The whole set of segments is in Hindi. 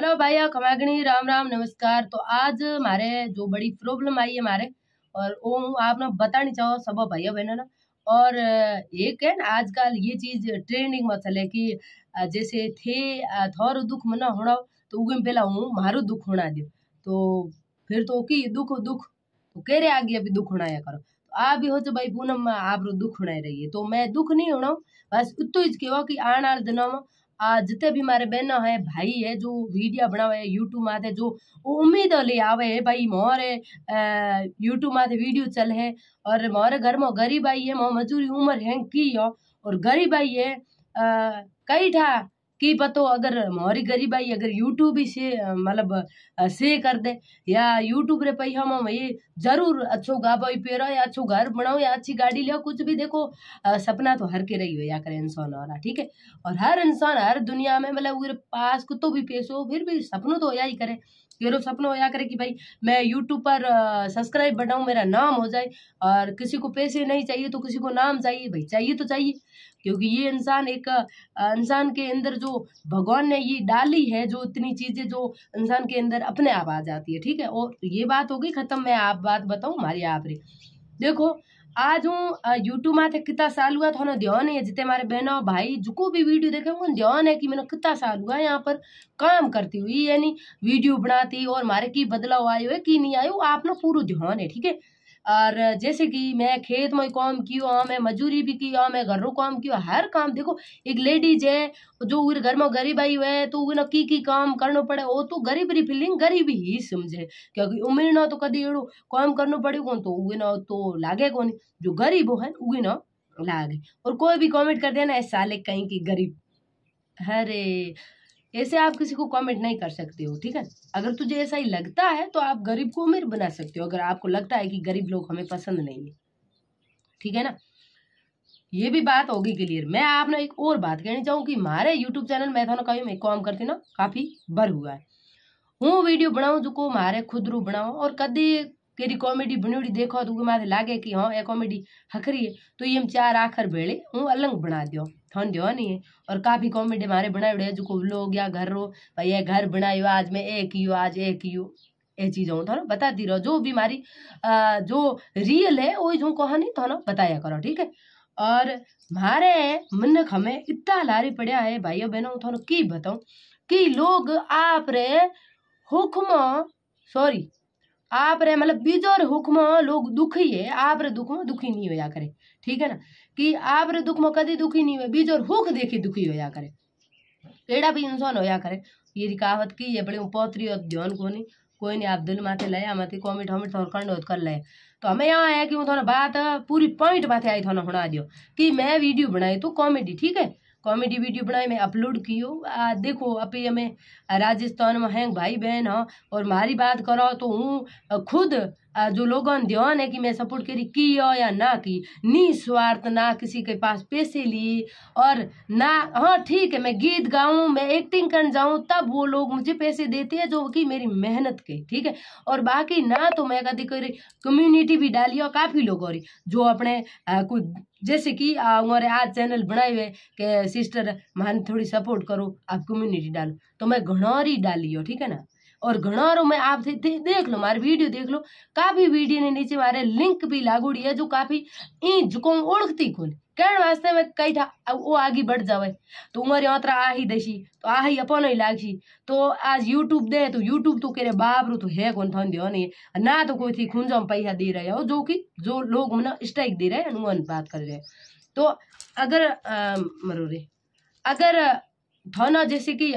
हेलो भाइया खमागणी राम राम नमस्कार तो आज मारे जो बड़ी प्रॉब्लम आई है मारे और वो हूँ आप ना बतानी चाहो सब भाई बहनों ने और एक है ना आजकल ये चीज ट्रेंडिंग में चले कि जैसे थे थोर दुख मना होना तो उगे पहला हूँ मारो दुख होना दियो तो फिर तो की दुख दुख तो कह रहे आगे अभी दुख होना करो तो आ भी हो तो भाई पूनम आप दुख होना रही है तो मैं दुख नहीं होना बस उतो ही कहो कि आने वाले दिनों में आ जिते भी मारे બહેનો है भाई है जो વિડીયા બનાવે यूट्यूब माते जो उम्मीद ले आवे है भाई मोरे यूट्यूब माते वीडियो चल है और मोरे घर में गरीब आई है मो मजूरी उम्र है की और गरीब आई है कई ठा की पतो अगर मोहरी गरीब आई अगर यूट्यूब ही से मतलब से कर दे या यूट्यूब रे पई हम ये जरूर अच्छो गा भाई पेरा या अच्छो घर बनाओ या अच्छी गाड़ी लिया कुछ भी देखो आ, सपना तो हर के रही हो या करे इंसान वाला ठीक है और हर इंसान हर दुनिया में मतलब पास कुत्तों भी पेशो फिर भी सपनों तो या ही करे ये लोग सपना होया करे कि भाई मैं यूट्यूब पर सब्सक्राइब बढ़ाऊँ मेरा नाम हो जाए और किसी को पैसे नहीं चाहिए तो किसी को नाम चाहिए भाई चाहिए तो चाहिए क्योंकि ये इंसान एक इंसान के अंदर जो भगवान ने ये डाली है जो इतनी चीज़ें जो इंसान के अंदर अपने आप आ जाती है ठीक है और ये बात हो गई ख़त्म मैं आप बात बताऊँ हमारी आप रे देखो आज हूँ यूट्यूब में कितना साल हुआ थाना तो ध्यान है जितने मारे बहनों भाई जो भी वीडियो देखे उनको ध्यान है कि मैंने कितना साल हुआ यहाँ पर काम करती हुई यानी वीडियो बनाती और मारे की बदलाव आयो है कि नहीं आयो आपने पूरा ध्यान है ठीक है और जैसे कि मैं खेत में काम कियो हाँ मैं मजूरी भी की हाँ मैं घर रो काम कियो हर काम देखो एक लेडीज है जो घर में गरीब आई हुए तो उन की की काम करना पड़े वो तो गरीब री फीलिंग गरीब ही समझे क्योंकि उम्र ना तो कदी एड़ो काम करना पड़े कौन तो उगे ना तो लागे कौन जो गरीब हो है उगे ना लागे और कोई भी कॉमेंट कर देना ऐसा साले कहीं की गरीब अरे ऐसे आप किसी को कमेंट नहीं कर सकते हो ठीक है अगर तुझे ऐसा ही लगता है तो आप गरीब को अमीर बना सकते हो अगर आपको लगता है कि गरीब लोग हमें पसंद नहीं है ठीक है ना ये भी बात होगी क्लियर मैं आप ना एक और बात कहनी चाहूँ कि मारे यूट्यूब चैनल मैथानो कभी मैं काम करती ना काफ़ी भर हुआ है हूँ वीडियो बनाऊ जो को मारे खुद रू बनाओ और कदी केरी कॉमेडी बनी देखो तो मारे लागे कि हाँ ये कॉमेडी हकरी है तो ये हम चार आखिर भेड़े हूँ अलंग बना दिया थोन दियो नहीं है और काफ़ी कॉमेडी हमारे बनाए हुए जो लोग या घर रो भाई ये घर बनाए बनायो आज मैं एक यू आज एक यू ये चीज हूँ थाना बताती रहो जो भी बीमारी जो रियल है वो जो कहानी थोड़ा तो बताया करो ठीक है और मारे मनक हमें इतना लारी पड़ा है भाइयों बहनों थोड़ा की बताऊ कि लोग आप रे हुक्म सॉरी आप रे मतलब बीजोर हुक्म लोग दुखी है आप रे दुख दुखी नहीं होया करे ठीक है ना कि रे दुख में कदी दुखी नहीं हुए बीज और हुक देखी दुखी होया करे एड़ा भी इंसान होया करे ये कहावत की ये बड़ी पौतरी और ध्यान को नहीं कोई नहीं आप दिल माथे लाया माथे कॉमेंट हमेट और कंड कर लाए तो हमें यहाँ आया कि वो थोड़ा बात पूरी पॉइंट माथे आई थोड़ा होना दियो कि मैं वीडियो बनाई तो कॉमेडी ठीक है कॉमेडी वीडियो बनाई मैं अपलोड कियो आ, देखो अपे हमें राजस्थान में हैं भाई बहन हाँ और मारी बात करो तो हूँ खुद जो लोगों ने ध्यान है कि मैं सपोर्ट करी की या ना की निस्वार्थ ना किसी के पास पैसे लिए और ना हाँ ठीक है मैं गीत गाऊँ मैं एक्टिंग कर जाऊँ तब वो लोग मुझे पैसे देते हैं जो कि मेरी मेहनत के ठीक है और बाकी ना तो मैं कभी करी कम्युनिटी भी डाली और काफ़ी लोग और जो अपने आ, कोई जैसे कि हमारे आज चैनल बनाए हुए कि सिस्टर मान थोड़ी सपोर्ट करो आप कम्युनिटी डालो तो मैं घनौरी डाली हो ठीक है ना और घनौरों में आप देख लो मारे वीडियो देख लो काफ़ी वीडियो ने नीचे मारे लिंक भी लागू है जो काफ़ी ई झुको ओढ़ती खोली कारण वास्ते में कई था वो आगे बढ़ जावे तो उम्र यात्रा आ ही दसी तो आ ही अपन ही लागसी तो आज यूट्यूब दे तो यूट्यूब तो करे बाप रू तो है कौन था दियो नहीं ना तो कोई थी खुंजा में पैसा दे रहे हो जो कि जो लोग मना स्ट्राइक दे रहे हैं उन बात कर रहे तो अगर मरो रे अगर थोना जैसे कि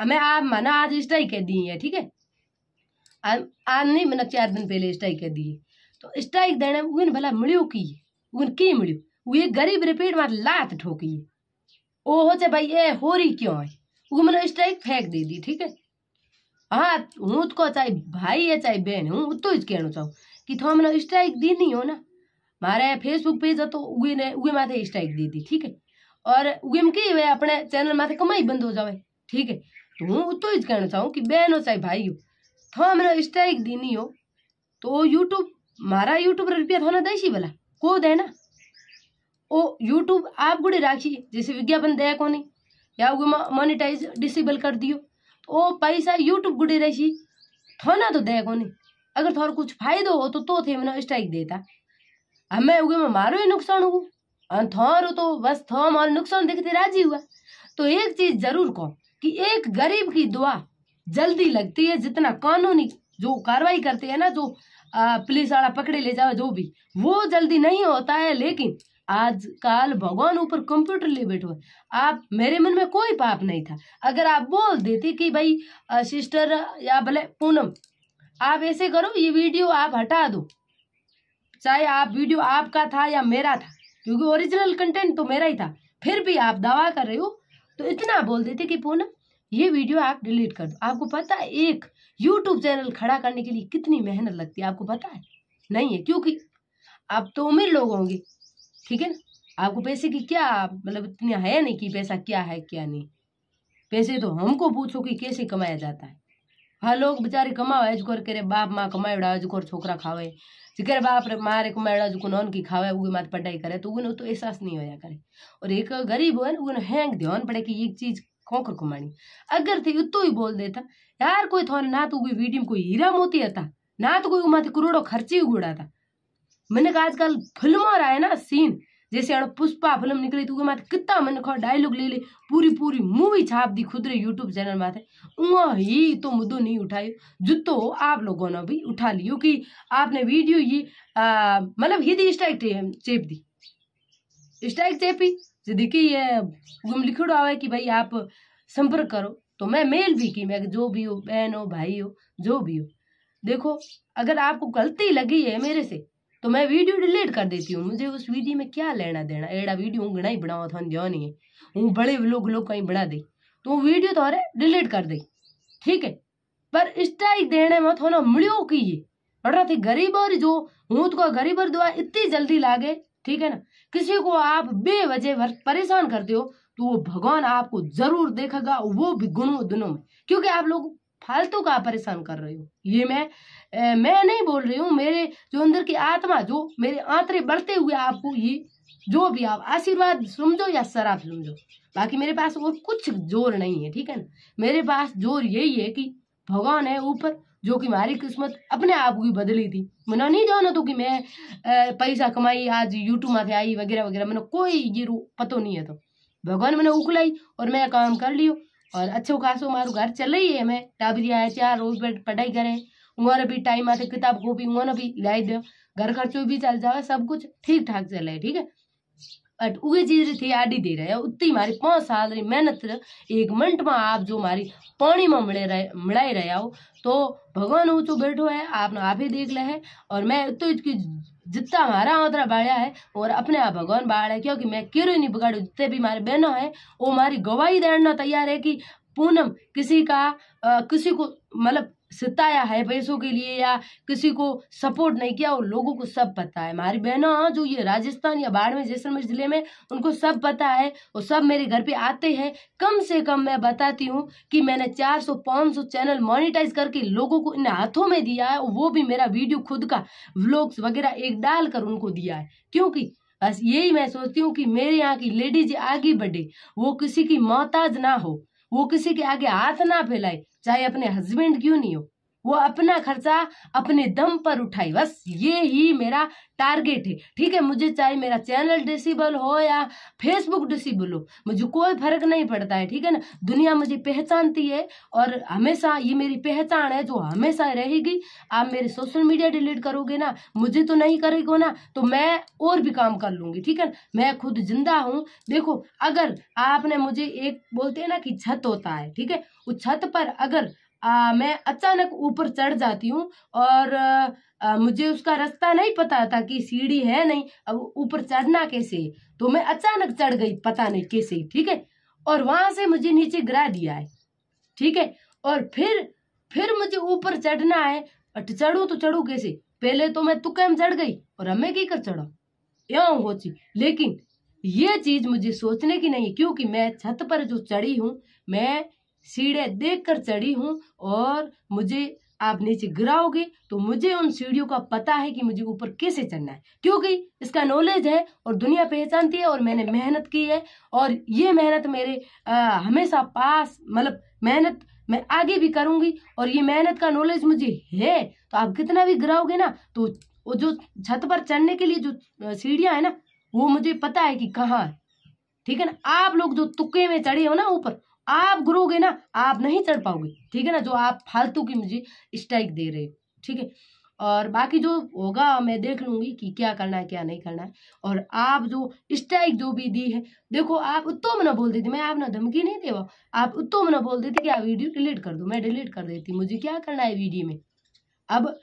हमें आप माना आज स्ट्राइक कह दी है ठीक है आज नहीं मैंने चार दिन पहले स्ट्राइक कह दी तो स्ट्राइक देने भला मिलो की उन की मिलियो वे गरीब रिपीट मार लात ठोकी ओ हो भाई ए हो रही क्यों है वो मैंने स्ट्राइक फेंक दे दी ठीक है हाँ हूँ तो चाहे भाई है चाहे बहन है हूँ तो कहना चाहूँ कि थो मैंने स्ट्राइक दी नहीं हो ना मारे फेसबुक पेज तो उगे ने उगे माथे स्ट्राइक दे दी ठीक है और उगे में कही अपने चैनल माथे कमाई बंद हो जाए ठीक है तो हूँ तो कहना चाहूँ कि बहन हो चाहे भाई हो थो मैंने स्ट्राइक दी नहीं हो तो यूट्यूब मारा यूट्यूब रुपया थोड़ा दैसी वाला కోదేనా ओ यूट्यूब आप गुड़े राखी जैसे विज्ञापन दया को नहीं या मोनिटाइज डिसेबल कर दियो तो ओ पैसा यूट्यूब गुड़े रही थो ना तो दया को नहीं अगर थोड़ा कुछ फायदा हो तो तो थे मैंने स्ट्राइक देता हमें उगे में मारो ही नुकसान हुआ थोर तो बस थो मारो नुकसान देखते राजी हुआ तो एक चीज जरूर कहो कि एक गरीब की दुआ जल्दी लगती है जितना कानूनी जो कार्रवाई करते हैं ना जो पुलिस वाला पकड़े ले जाओ जो भी वो जल्दी नहीं होता है लेकिन आजकल भगवान ऊपर कंप्यूटर ले बैठो आप मेरे मन में कोई पाप नहीं था अगर आप बोल देते कि भाई सिस्टर या भले पूनम आप ऐसे करो ये वीडियो आप हटा दो चाहे आप वीडियो आपका था या मेरा था क्योंकि ओरिजिनल कंटेंट तो मेरा ही था फिर भी आप दावा कर रहे हो तो इतना बोल देते कि पूनम ये वीडियो आप डिलीट कर दो आपको पता है एक यूट्यूब चैनल खड़ा करने के लिए कितनी मेहनत लगती है आपको पता है नहीं है क्योंकि आप तो उम्र लोग होंगे ठीक है ना आपको पैसे की क्या मतलब इतनी है नहीं कि पैसा क्या है क्या नहीं पैसे तो हमको पूछो कि कैसे कमाया जाता है हाँ लोग बेचारे कमाओ एजकोर करे बाप माँ कमाएड़ा एजकोर छोकरा खावे जो बाप रे मारे उड़ा जो नॉन की खावे उगे मात पढ़ाई करे तो उन्हें तो एहसास नहीं होया करे और एक गरीब हो ना उन्हें हैंग ध्यान पड़े कि ये चीज खोकर कमानी अगर थे तो ही बोल देता यार कोई थोड़ा ना तो कोई वीडियो में कोई हीरा मोती था ना तो कोई उमा करोड़ों खर्ची उगड़ा था मैंने कहा आजकल फिल्म रहा है ना सीन जैसे अड़ पुष्पा फिल्म निकली तो माथे कितना मैंने खो डायलॉग ले ले पूरी पूरी मूवी छाप दी खुद रे यूट्यूब चैनल माथे वहाँ ही तो मुद्दो नहीं उठाई जुतो आप लोगों ने भी उठा लियो कि आपने वीडियो ये मतलब ये दी स्ट्राइक चेप दी स्ट्राइक चेपी जो देखिए ये लिखोड़ो आवा कि भाई आप संपर्क करो तो मैं मेल भी की मैं जो भी हो बहन हो भाई हो जो भी हो देखो अगर आपको गलती लगी है मेरे से तो मैं वीडियो डिलीट कर देती हूँ मुझे उस वीडियो में क्या लेना देना एड़ा वीडियो हूँ घना ही बनावा थोन ध्यान नहीं है हूँ बड़े लोग लोग कहीं बना दे तो वीडियो तो अरे डिलीट कर दे ठीक है पर स्ट्राइक देने में थोड़ा मिलियो की ये रहा थी गरीब और जो हूँ तो गरीब और दुआ इतनी जल्दी लागे ठीक है ना किसी को आप बेवजह परेशान करते हो तो वो भगवान आपको जरूर देखेगा वो भी गुणों दिनों में क्योंकि आप लोग फालतू का परेशान कर रहे हो ये मैं ए, मैं नहीं बोल रही हूँ मेरे जो अंदर की आत्मा जो मेरे आंतरे बढ़ते हुए आपको ये जो भी आप आशीर्वाद समझो या शराब समझो बाकी मेरे पास और कुछ जोर नहीं है ठीक है ना मेरे पास जोर यही है कि भगवान है ऊपर जो कि हमारी किस्मत अपने आप की बदली थी मैंने नहीं जाना तो कि मैं पैसा कमाई आज यूट्यूब माथे आई वगैरह वगैरह मैंने कोई ये पतो नहीं है तो भगवान मैंने उखलाई और मैं काम कर लियो और अच्छो खासो मारू घर चल रही है मैं टाबरिया है चार रोज बैठ पढ़ाई करे उन्होंने भी टाइम आते किताब कॉपी उन्होंने भी लाई दो घर खर्चो भी चल जाओ सब कुछ ठीक ठाक चल रहा है ठीक है बट उगे चीज थी आडी दे रहे उतनी मारी पांच साल रही मेहनत एक मिनट में आप जो मारी पानी में मिले रहे मिलाई रहे हो तो भगवान वो जो बैठो है आपने आप ही देख ले है और मैं तो इसकी जितना हमारा उतना बाड़ा है और अपने आप भगवान बाड़ा है क्योंकि मैं किरो नहीं बिगाड़ू जितने भी हमारे बहनों है वो हमारी गवाही देना तैयार है कि पूनम किसी का आ, किसी को मतलब सताया है पैसों के लिए या किसी को सपोर्ट नहीं किया और लोगों को सब पता है हमारी बहनों हाँ, जो ये राजस्थान या बाड़मेर जैसलमेर ज़िले में उनको सब पता है और सब मेरे घर पे आते हैं कम से कम मैं बताती हूँ कि मैंने 400 500 चैनल मोनिटाइज करके लोगों को इन हाथों में दिया है और वो भी मेरा वीडियो खुद का व्लॉग्स वगैरह एक डाल कर उनको दिया है क्योंकि बस यही मैं सोचती हूँ कि मेरे यहाँ की लेडीज आगे बढ़े वो किसी की मोहताज ना हो वो किसी के आगे हाथ ना फैलाए चाहे अपने हस्बैंड क्यों नहीं हो वो अपना खर्चा अपने दम पर उठाई बस ये ही मेरा टारगेट है ठीक है मुझे चाहे मेरा चैनल डिसेबल हो या फेसबुक डिसेबल हो मुझे कोई फर्क नहीं पड़ता है ठीक है ना दुनिया मुझे पहचानती है और हमेशा ये मेरी पहचान है जो हमेशा रहेगी आप मेरे सोशल मीडिया डिलीट करोगे ना मुझे तो नहीं करेगो ना तो मैं और भी काम कर लूंगी ठीक है ना मैं खुद जिंदा हूँ देखो अगर आपने मुझे एक बोलते है ना कि छत होता है ठीक है उस छत पर अगर आ, मैं अचानक ऊपर चढ़ जाती हूँ और आ, मुझे उसका रास्ता नहीं पता था कि सीढ़ी है नहीं अब ऊपर चढ़ना कैसे तो मैं अचानक चढ़ गई पता नहीं कैसे ठीक है और वहां से मुझे नीचे गिरा दिया है ठीक है और फिर फिर मुझे ऊपर चढ़ना है चढ़ू तो चढ़ू कैसे पहले तो मैं में चढ़ गई और हमें की कर चढ़ा यो होची लेकिन ये चीज मुझे सोचने की नहीं क्योंकि मैं छत पर जो चढ़ी हूँ मैं सीढ़े देख कर चढ़ी हूँ और मुझे आप नीचे गिराओगे तो मुझे उन सीढ़ियों का पता है कि मुझे ऊपर कैसे चढ़ना है क्योंकि इसका नॉलेज है और दुनिया पहचानती है और मैंने मेहनत की है और ये मेहनत मेरे आ, हमेशा पास मतलब मेहनत मैं आगे भी करूँगी और ये मेहनत का नॉलेज मुझे है तो आप कितना भी गिराओगे ना तो वो जो छत पर चढ़ने के लिए जो सीढ़ियाँ है ना वो मुझे पता है कि कहाँ है ठीक है ना आप लोग जो तुक्के में चढ़े हो ना ऊपर आप गिरोगे ना आप नहीं चढ़ पाओगे ठीक है ना जो आप फालतू की मुझे स्ट्राइक दे रहे हो ठीक है और बाकी जो होगा मैं देख लूंगी कि क्या करना है क्या नहीं करना है और आप जो स्ट्राइक जो भी दी है देखो आप उत्तम में ना बोल देती मैं आप ना धमकी नहीं देवा आप उत्तम में ना बोल देती कि आप वीडियो डिलीट कर दो मैं डिलीट कर देती मुझे क्या करना है वीडियो में अब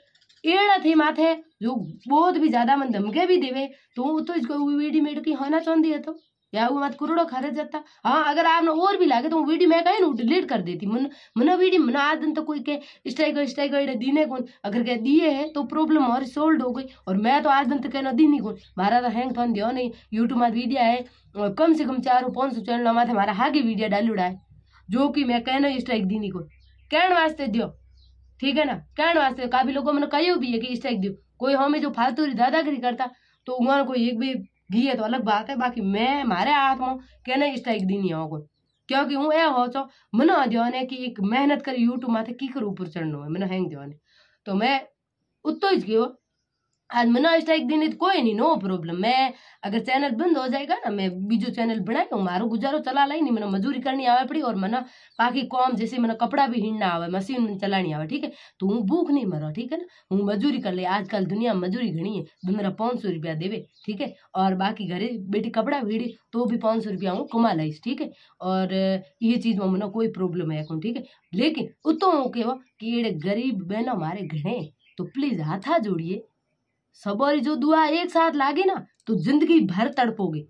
एड़ा थे माथे जो बहुत भी ज्यादा मन धमके भी देवे तो तो इसको वीडियो मेड की होना चाहती है तो या मत कुरड़ो खरे जाता हाँ अगर आपने और भी लागे तो वो वीडियो मैं कहीं डिलीट कर देती मन मन वीडियो मना दिन तो कोई के स्ट्राइक स्ट्राइक अड़े दीने कौन अगर कह दिए है तो प्रॉब्लम और सोल्ड हो गई और मैं तो आज दिन तो कहना दी नहीं कौन मारा तो हैंग थोन दिया नहीं यूट्यूब में वीडियो है और कम से कम चार पाँच सौ चैनल माथे मारा आगे वीडियो डाल उड़ा है जो कि मैं कहना स्ट्राइक दी नहीं कौन कहने वास्ते दियो ठीक है ना कहने वास्ते काफी लोगों मैंने कहो भी है कि स्ट्राइक दियो कोई हमें जो फालतू दादागिरी करता तो वहाँ कोई एक भी घी है तो अलग बात है बाकी मैं मारे हाथ में કે નહીં સ્ટ્રાઇક દીની હોગો क्योंकि हूँ ए हो तो मन ध्यान कि एक मेहनत कर यूट्यूब माथे की करूँ ऊपर चढ़नो है मैंने हैंग ध्यान तो मैं उत्तो ही गयो અન મનોજ ટાઈક દિનિત કોઈ ની નો પ્રોબ્લેમ મે અગર ચેનલ બંધ હો જાયગા ના મે બીજો ચેનલ બનાયુ મારું ગુજરાનો ચલા લાઈ ને મને મજૂરી કરની આવે પડી ઓર મના બાકી કામ જેસી મને કપડા બી હીડના આવે મશીન ચલાણી આવે ઠીક હે તું ભૂખ નઈ મરો ઠીક હે ના હું મજૂરી કર લે આજકાલ દુનિયા મજૂરી ઘણી હે બે મેરા 500 રૂપિયા દેવે ઠીક હે ઓર બાકી ઘરે બેટી કપડા વીડ તો બી 500 રૂપિયા હું કમા લાઈસ ઠીક હે ઓર યે ચીજ મ મને કોઈ પ્રોબ્લેમ હે કોણ ઠીક હે લેકિન ઉતો કેવા કેડે ગરીબ બેનો મારે ઘણે તો પ્લીઝ હાથ આ જોડીએ सबर जो दुआ एक साथ लागे ना तो जिंदगी भर तड़पोगे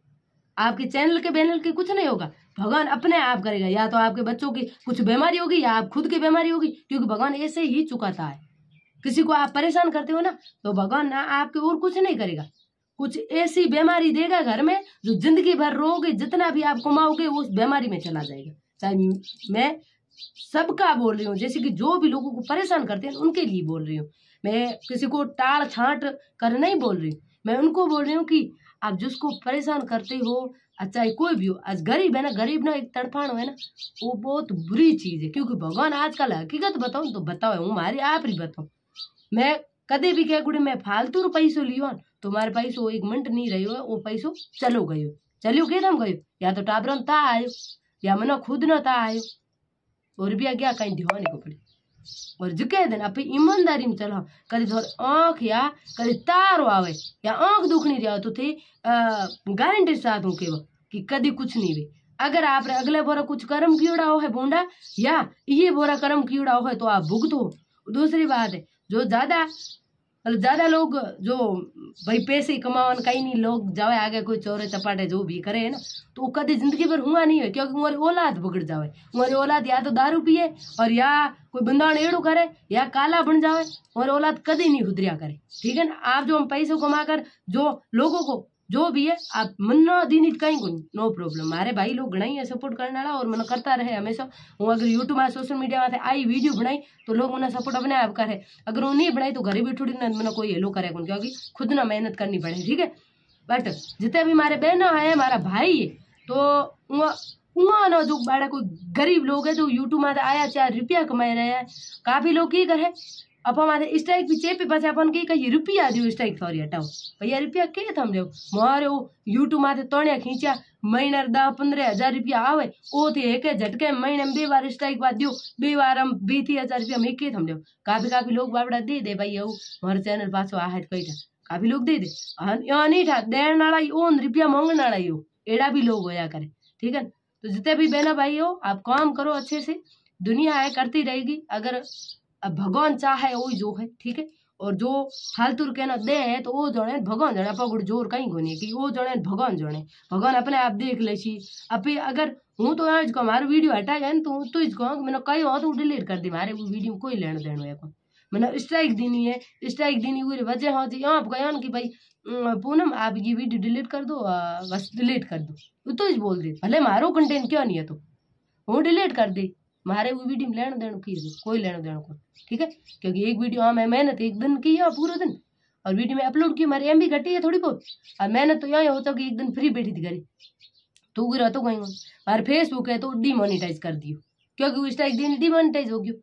आपके चैनल के बैनल के कुछ नहीं होगा भगवान अपने आप करेगा या तो आपके बच्चों की कुछ बीमारी होगी या आप खुद की बीमारी होगी क्योंकि भगवान ऐसे ही चुकाता है किसी को आप परेशान करते हो ना तो भगवान ना आपके और कुछ नहीं करेगा कुछ ऐसी बीमारी देगा घर में जो जिंदगी भर रोगे जितना भी आप कमाओगे उस बीमारी में चला जाएगा चाहे मैं सबका बोल रही हूँ जैसे कि जो भी लोगों को परेशान करते हैं उनके लिए बोल रही हूँ मैं किसी को टाल छाट कर नहीं बोल रही मैं उनको बोल रही हूँ कि आप जिसको परेशान करते हो अच्छा है कोई भी हो आज गरीब है ना गरीब ना एक तड़फाण है ना वो बहुत बुरी चीज़ है क्योंकि भगवान आजकल हकीकत बताऊँ तो बताओ हूँ हमारी आप ही बताओ मैं कदे भी कह गुड़े मैं फालतू रो पैसों लियो हमारे पैसों एक मिनट नहीं रहे हो वो पैसों चलो गयो चलो के हम गयो या तो टाबरन ता आयो या मना खुद ना ता आयो और भी आगे कहीं ध्यान को पड़े और झुके देना आप ईमानदारी में चलो कभी थोड़ी आँख या कभी तार आवे या आँख दुखनी जाओ तो थे गारंटी साथ हूँ केव कि कभी कुछ नहीं हुए अगर आप अगले बोरा कुछ कर्म कीड़ा हो है बोंडा या ये बोरा कर्म कीड़ा हो है तो आप भुगतो दूसरी बात है जो ज्यादा मतलब ज़्यादा लोग जो भाई पैसे कमाओ कहीं नहीं लोग जावे आगे कोई चोरे चपाटे जो भी करे है ना तो वो कभी जिंदगी भर हुआ नहीं है क्योंकि हमारी औलाद बिगड़ जावे हमारी औलाद या तो दारू पिए और या कोई बंदा एड़ू करे या काला बन जावे हमारी औलाद कभी नहीं उतरिया करे ठीक है ना आप जो हम पैसे कमा कर जो लोगों को जो भी है आप मन दिन कहीं कोई नो प्रॉब्लम मारे भाई लोग घना ही सपोर्ट करने वाला और मन करता रहे हमेशा हूँ अगर यूट्यूब में सोशल मीडिया में आई वीडियो बनाई तो लोग मैंने सपोर्ट अपने आप करे अगर वो नहीं बनाई तो घरे भी उठी ना मैंने कोई हेलो करे क्योंकि खुद ना मेहनत करनी पड़े ठीक है बट जितने भी मारे बहन है मारा भाई है तो वहाँ ना जो बाड़ा कोई गरीब लोग है जो यूट्यूब में आया चार रुपया कमाए रहे हैं काफ़ी लोग की करे अब हमारे स्ट्राइक भी चेपे पे अपन कही कही रुपया दियो स्ट्राइक सॉरी हटाओ भैया रुपया के थम लियो मारे वो यूट्यूब माथे तोड़िया खींचा महीना दस पंद्रह हजार रुपया आवे ओ थे एक झटके महीने में बे बार स्ट्राइक बाद दियो बे बार हम बे थी हजार रुपया में के थम लियो काफी काफी लोग बाबड़ा दे दे भाई हूँ हमारे चैनल पास आहत कही था काफी लोग दे दे नहीं था देन वाला ओन रुपया मांगने वाला यो एड़ा भी लोग होया करे ठीक है तो जितने भी बहना भाई हो आप काम करो अच्छे से दुनिया आए करती रहेगी अगर अब भगवान चाहे वो जो है ठीक है और जो फालतू कहना दे है तो वो जड़े भगवान जड़े अपा गुड़ जोर कहीं को नहीं कि वो जड़े भगवान जड़े भगवान अपने आप देख ले सी अभी अगर हूँ तो आज को हमारे वीडियो हटा गया तो तो इस मैंने कई हो तो डिलीट कर दी मारे वीडियो कोई लेना देना है को मैंने स्ट्राइक देनी है स्ट्राइक देनी हुई वजह हो हाँ जी आप गया कि भाई पूनम आप ये वीडियो डिलीट कर दो बस डिलीट कर दो तो इस बोल दे भले मारो कंटेंट क्यों नहीं है तो वो डिलीट कर दी मारे वो वीडियो में लेना देना की कोई लेना देना को ठीक है क्योंकि एक वीडियो हाँ मैं मेहनत एक दिन की है पूरा दिन और वीडियो में अपलोड की हमारी एम भी घटी है थोड़ी बहुत और मेहनत तो यहाँ होता कि एक दिन फ्री बैठी थी घरे तो वो रहता कहीं हमारे फेसबुक है तो डिमोनिटाइज कर दियो क्योंकि उस टाइम दिन डिमोनिटाइज हो गयो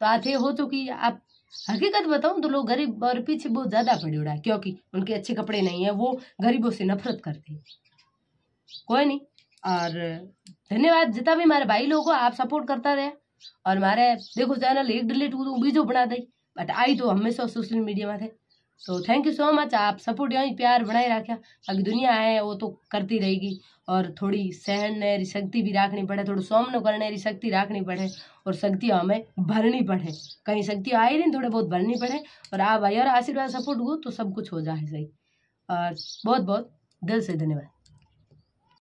तो आते हो तो कि आप हकीकत बताऊं तो लोग गरीब और पीछे बहुत ज़्यादा पड़े उड़ा क्योंकि उनके अच्छे कपड़े नहीं है वो गरीबों से नफरत करते कोई नहीं और धन्यवाद जितना भी हमारे भाई लोग आप सपोर्ट करता रहे और हमारे देखो चैनल एक डिलीट हो तो जो बना दी बट आई तो हमेशा सोशल मीडिया में थे तो थैंक यू सो मच आप सपोर्ट यहाँ प्यार बनाए रखा बाकी दुनिया आए वो तो करती रहेगी और थोड़ी सहन नहरी शक्ति भी रखनी पड़े थोड़ा सोम करने री शक्ति रखनी पड़े और शक्ति हमें भरनी पड़े कहीं शक्ति आई नहीं थोड़े बहुत भरनी पड़े और आप भाई और आशीर्वाद सपोर्ट हो तो सब कुछ हो जाए सही और बहुत बहुत दिल से धन्यवाद